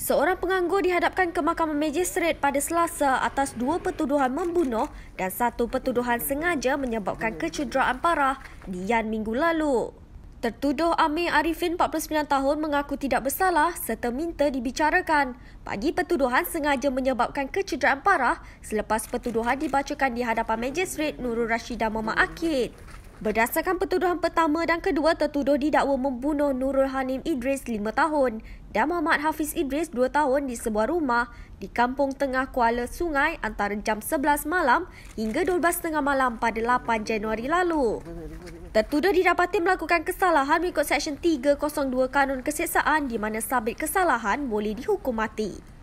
Seorang penganggur dihadapkan ke Mahkamah majistret pada Selasa atas dua pertuduhan membunuh dan satu pertuduhan sengaja menyebabkan kecederaan parah di Yan minggu lalu. Tertuduh Amir Arifin 49 tahun mengaku tidak bersalah serta minta dibicarakan. Bagi pertuduhan sengaja menyebabkan kecederaan parah selepas pertuduhan dibacakan di hadapan Magistrate Nurul Rashidah Mama Akid. Berdasarkan pertuduhan pertama dan kedua, tertuduh didakwa membunuh Nurul Hanim Idris 5 tahun dan Muhammad Hafiz Idris 2 tahun di sebuah rumah di Kampung Tengah Kuala Sungai antara jam 11 malam hingga 12.30 malam pada 8 Januari lalu. Tertuduh didapati melakukan kesalahan mengikut Seksyen 302 Kanun Keseksaan di mana sabit kesalahan boleh dihukum mati.